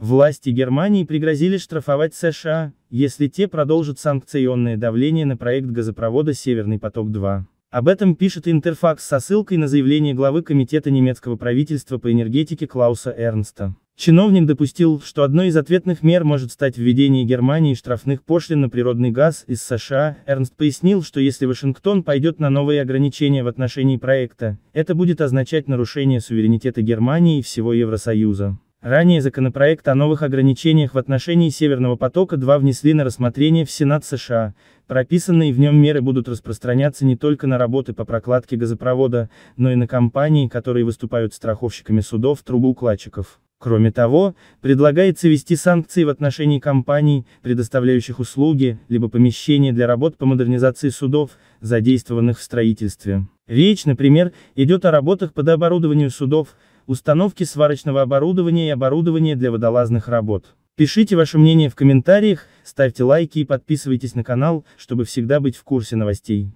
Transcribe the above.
Власти Германии пригрозили штрафовать США, если те продолжат санкционное давление на проект газопровода «Северный поток-2». Об этом пишет Интерфакс со ссылкой на заявление главы Комитета немецкого правительства по энергетике Клауса Эрнста. Чиновник допустил, что одной из ответных мер может стать введение Германии штрафных пошлин на природный газ из США. Эрнст пояснил, что если Вашингтон пойдет на новые ограничения в отношении проекта, это будет означать нарушение суверенитета Германии и всего Евросоюза. Ранее законопроект о новых ограничениях в отношении Северного потока-2 внесли на рассмотрение в Сенат США. Прописанные в нем меры будут распространяться не только на работы по прокладке газопровода, но и на компании, которые выступают страховщиками судов трубоукладчиков. Кроме того, предлагается ввести санкции в отношении компаний, предоставляющих услуги, либо помещения для работ по модернизации судов, задействованных в строительстве. Речь, например, идет о работах под оборудованию судов, установки сварочного оборудования и оборудования для водолазных работ. Пишите ваше мнение в комментариях, ставьте лайки и подписывайтесь на канал, чтобы всегда быть в курсе новостей.